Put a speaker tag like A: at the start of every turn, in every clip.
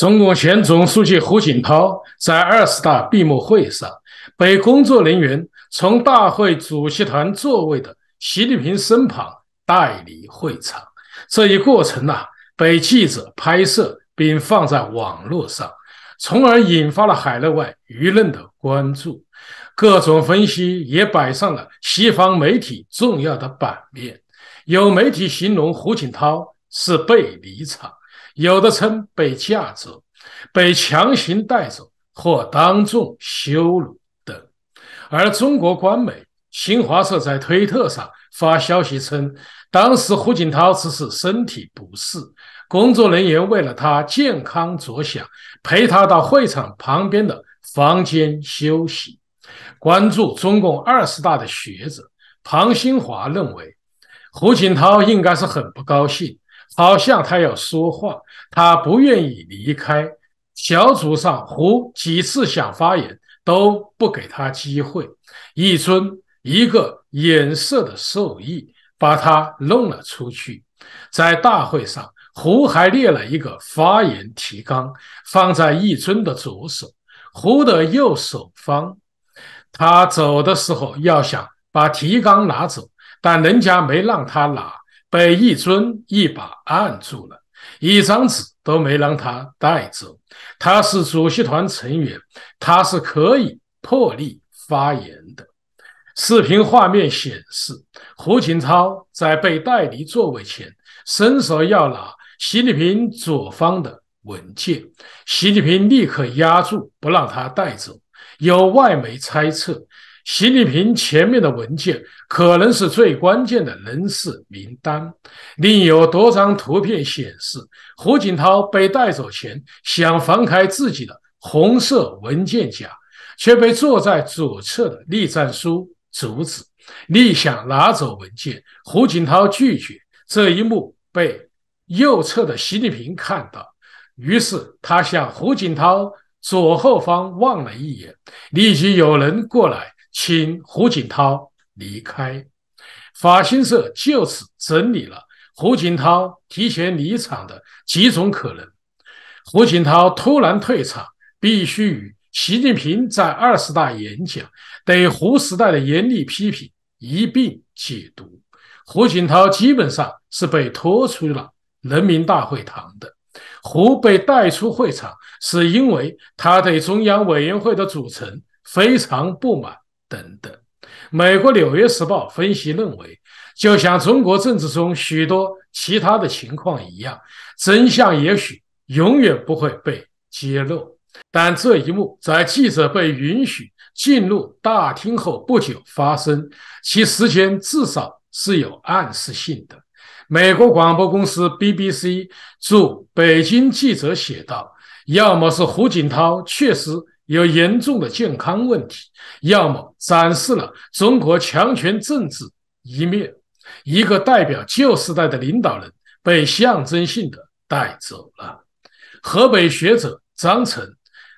A: 中共前总书记胡锦涛在二十大闭幕会上被工作人员从大会主席团座位的习近平身旁带离会场，这一过程呢被记者拍摄并放在网络上，从而引发了海内外舆论的关注，各种分析也摆上了西方媒体重要的版面。有媒体形容胡锦涛是被离场。有的称被架走、被强行带走或当众羞辱等，而中国官媒新华社在推特上发消息称，当时胡锦涛只是身体不适，工作人员为了他健康着想，陪他到会场旁边的房间休息。关注中共二十大的学者庞新华认为，胡锦涛应该是很不高兴。好像他要说话，他不愿意离开小组上。胡几次想发言，都不给他机会。一尊一个眼色的授意，把他弄了出去。在大会上，胡还列了一个发言提纲，放在一尊的左手，胡的右手方。他走的时候要想把提纲拿走，但人家没让他拿。被一尊一把按住了，一张纸都没让他带走。他是主席团成员，他是可以破例发言的。视频画面显示，胡锦涛在被带离座位前，伸手要拿习近平左方的文件，习近平立刻压住，不让他带走。有外媒猜测。习近平前面的文件可能是最关键的人事名单。另有多张图片显示，胡锦涛被带走前想翻开自己的红色文件夹，却被坐在左侧的栗战书阻止。栗想拿走文件，胡锦涛拒绝。这一幕被右侧的习近平看到，于是他向胡锦涛左后方望了一眼，立即有人过来。请胡锦涛离开法新社，就此整理了胡锦涛提前离场的几种可能。胡锦涛突然退场，必须与习近平在二十大演讲对胡时代的严厉批评一并解读。胡锦涛基本上是被拖出了人民大会堂的。胡被带出会场，是因为他对中央委员会的组成非常不满。等等，美国《纽约时报》分析认为，就像中国政治中许多其他的情况一样，真相也许永远不会被揭露。但这一幕在记者被允许进入大厅后不久发生，其时间至少是有暗示性的。美国广播公司 （BBC） 驻北京记者写道：“要么是胡锦涛确实。”有严重的健康问题，要么展示了中国强权政治一面。一个代表旧时代的领导人被象征性的带走了。河北学者张成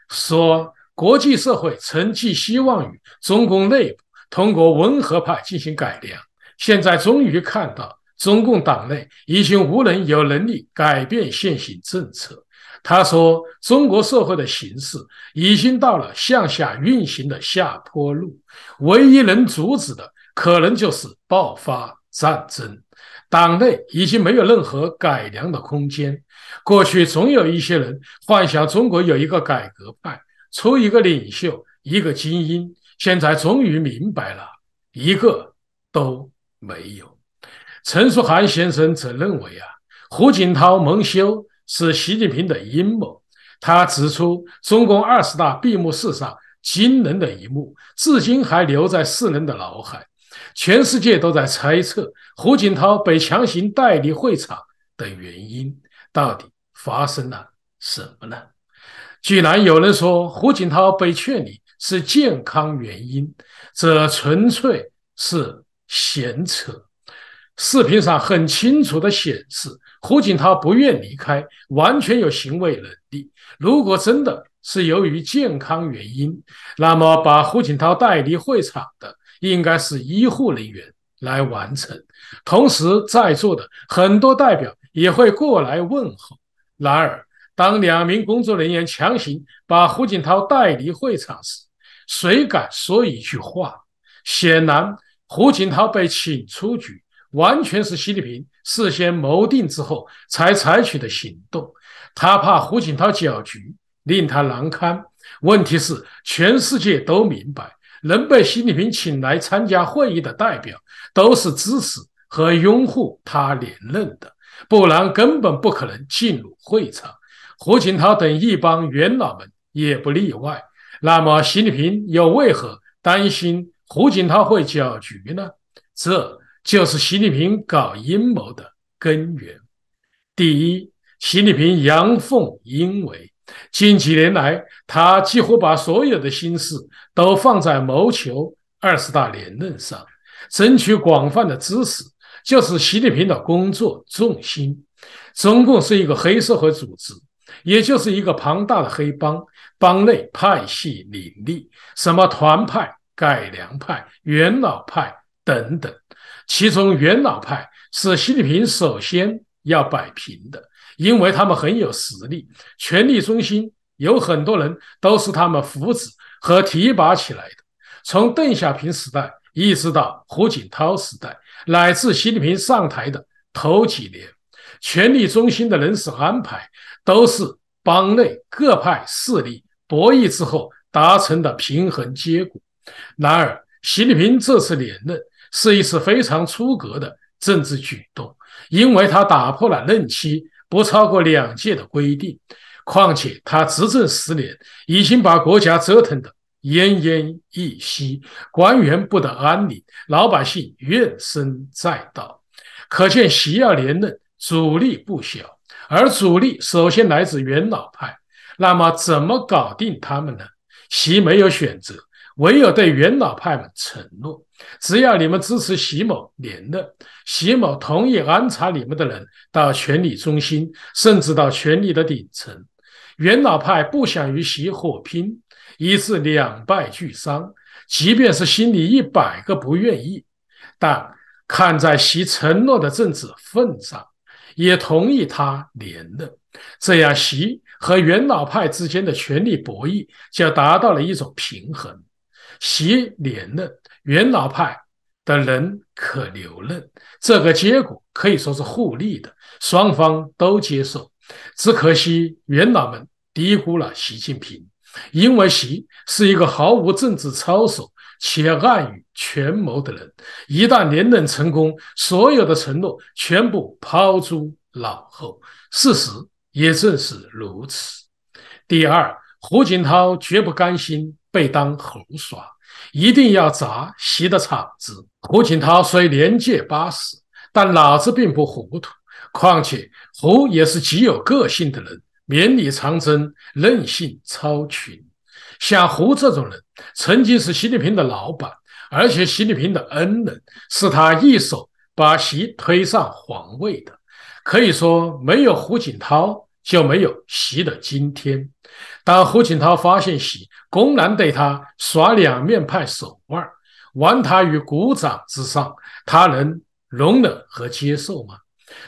A: 说：“国际社会曾寄希望于中共内部通过温和派进行改良，现在终于看到中共党内已经无人有能力改变现行政策。”他说：“中国社会的形势已经到了向下运行的下坡路，唯一能阻止的可能就是爆发战争。党内已经没有任何改良的空间。过去总有一些人幻想中国有一个改革派，出一个领袖，一个精英。现在终于明白了，一个都没有。”陈书涵先生则认为啊，胡锦涛蒙羞。是习近平的阴谋。他指出，中共二十大闭幕式上惊人的一幕，至今还留在世人的脑海。全世界都在猜测胡锦涛被强行带离会场的原因，到底发生了什么呢？居然有人说胡锦涛被劝离是健康原因，这纯粹是闲扯。视频上很清楚的显示，胡锦涛不愿离开，完全有行为能力。如果真的是由于健康原因，那么把胡锦涛带离会场的应该是医护人员来完成。同时，在座的很多代表也会过来问候。然而，当两名工作人员强行把胡锦涛带离会场时，谁敢说一句话？显然，胡锦涛被请出局。完全是习近平事先谋定之后才采取的行动。他怕胡锦涛搅局，令他难堪。问题是，全世界都明白，能被习近平请来参加会议的代表，都是支持和拥护他连任的，不然根本不可能进入会场。胡锦涛等一帮元老们也不例外。那么，习近平又为何担心胡锦涛会搅局呢？这？就是习近平搞阴谋的根源。第一，习近平阳奉阴违。近几年来，他几乎把所有的心思都放在谋求二十大连任上，争取广泛的支持，就是习近平的工作重心。中共是一个黑社会组织，也就是一个庞大的黑帮，帮内派系林立，什么团派、改良派、元老派等等。其中元老派是习近平首先要摆平的，因为他们很有实力，权力中心有很多人都是他们扶持和提拔起来的。从邓小平时代一直到胡锦涛时代，乃至习近平上台的头几年，权力中心的人事安排都是帮内各派势力博弈之后达成的平衡结果。然而，习近平这次连任。是一次非常出格的政治举动，因为他打破了任期不超过两届的规定。况且他执政十年，已经把国家折腾得奄奄一息，官员不得安宁，老百姓怨声载道。可见，习要连任，阻力不小，而阻力首先来自元老派。那么，怎么搞定他们呢？习没有选择。唯有对元老派们承诺：只要你们支持习某连任，习某同意安插你们的人到权力中心，甚至到权力的顶层。元老派不想与习火拼，以致两败俱伤；即便是心里一百个不愿意，但看在习承诺的政治份上，也同意他连任。这样，习和元老派之间的权力博弈就达到了一种平衡。习连任，元老派的人可留任，这个结果可以说是互利的，双方都接受。只可惜元老们低估了习近平，因为习是一个毫无政治操守、且暗于权谋的人。一旦连任成功，所有的承诺全部抛诸脑后。事实也正是如此。第二，胡锦涛绝不甘心。被当猴耍，一定要砸席的场子。胡锦涛虽年届八十，但脑子并不糊涂。况且胡也是极有个性的人，绵里藏针，韧性超群。像胡这种人，曾经是习近平的老板，而且习近平的恩人是他一手把席推上皇位的，可以说没有胡锦涛。就没有习的今天。当胡锦涛发现习公然对他耍两面派手腕，玩他于股掌之上，他能容忍和接受吗？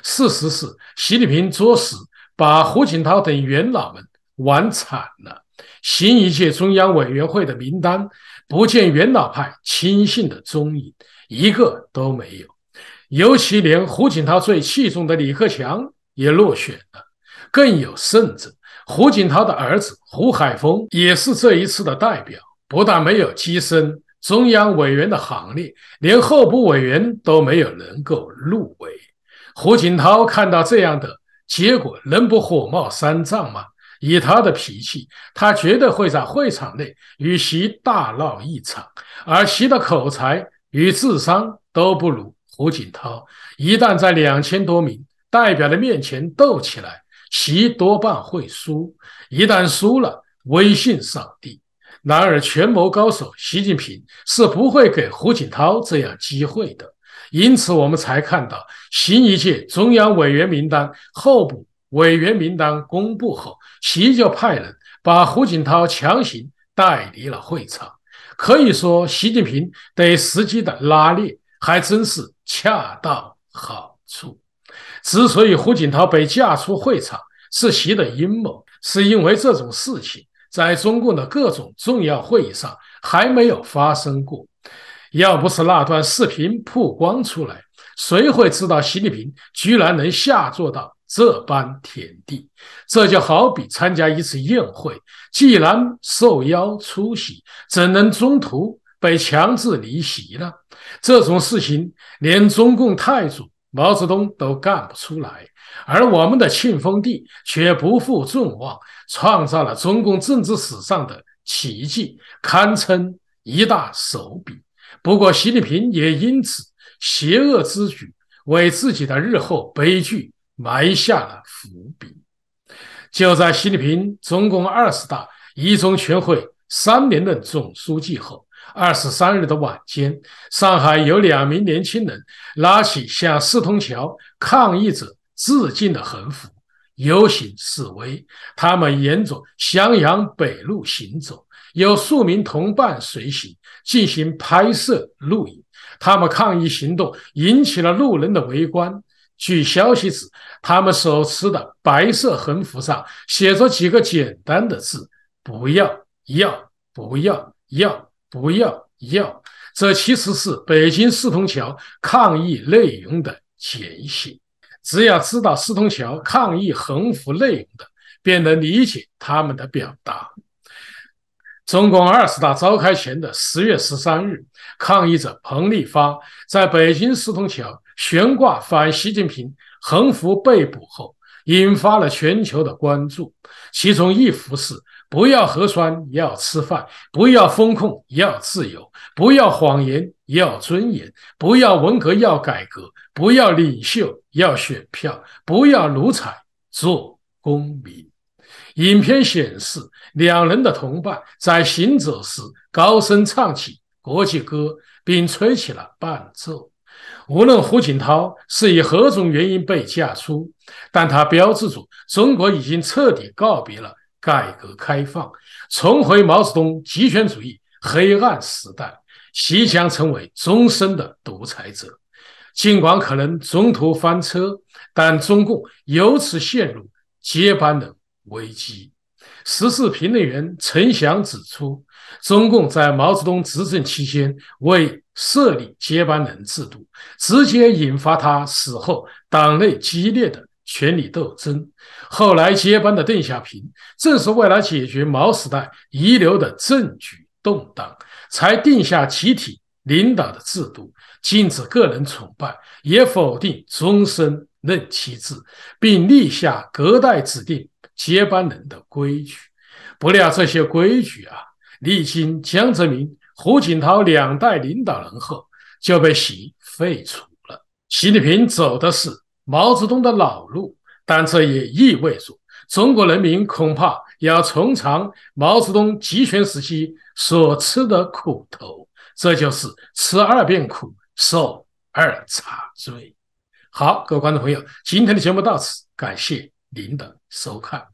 A: 事实是，习近平作死，把胡锦涛等元老们玩惨了。新一届中央委员会的名单不见元老派亲信的踪影，一个都没有。尤其连胡锦涛最器重的李克强也落选了。更有甚者，胡锦涛的儿子胡海峰也是这一次的代表，不但没有跻身中央委员的行列，连候补委员都没有能够入围。胡锦涛看到这样的结果，能不火冒三丈吗？以他的脾气，他绝对会在会场内与习大闹一场。而习的口才与智商都不如胡锦涛，一旦在两千多名代表的面前斗起来，其多半会输，一旦输了，威信扫地。然而，权谋高手习近平是不会给胡锦涛这样机会的，因此我们才看到新一届中央委员名单、候补委员名单公布后，习就派人把胡锦涛强行带离了会场。可以说，习近平对时机的拉练还真是恰到好处。之所以胡锦涛被架出会场是习的阴谋，是因为这种事情在中共的各种重要会议上还没有发生过。要不是那段视频曝光出来，谁会知道习近平居然能下做到这般田地？这就好比参加一次宴会，既然受邀出席，怎能中途被强制离席呢？这种事情连中共太祖。毛泽东都干不出来，而我们的庆丰帝却不负众望，创造了中共政治史上的奇迹，堪称一大手笔。不过，习近平也因此邪恶之举，为自己的日后悲剧埋下了伏笔。就在习近平中共二十大一中全会三年任总书记后。二十三日的晚间，上海有两名年轻人拉起向四通桥抗议者致敬的横幅游行示威。他们沿着襄阳北路行走，有数名同伴随行进行拍摄录影。他们抗议行动引起了路人的围观。据消息指，他们手持的白色横幅上写着几个简单的字：“不要，要，不要，要。”不要要，这其实是北京四通桥抗议内容的简写。只要知道四通桥抗议横幅内容的，便能理解他们的表达。中共二十大召开前的十月十三日，抗议者彭立发在北京四通桥悬挂反习近平横幅被捕后，引发了全球的关注。其中一幅是。不要核酸，要吃饭；不要风控，要自由；不要谎言，要尊严；不要文革，要改革；不要领袖，要选票；不要奴才，做公民。影片显示，两人的同伴在行走时高声唱起国际歌，并吹起了伴奏。无论胡锦涛是以何种原因被架出，但他标志着中国已经彻底告别了。改革开放重回毛泽东极权主义黑暗时代，习将成为终身的独裁者。尽管可能中途翻车，但中共由此陷入接班人危机。时事评论员陈翔指出，中共在毛泽东执政期间未设立接班人制度，直接引发他死后党内激烈的。权力斗争，后来接班的邓小平，正是为了解决毛时代遗留的政局动荡，才定下集体领导的制度，禁止个人崇拜，也否定终身任期制，并立下隔代指定接班人的规矩。不料这些规矩啊，历经江泽民、胡锦涛两代领导人后，就被习废除了。习近平走的是。毛泽东的老路，但这也意味着中国人民恐怕要重尝毛泽东集权时期所吃的苦头。这就是吃二遍苦，受二茬罪。好，各位观众朋友，今天的节目到此，感谢您的收看。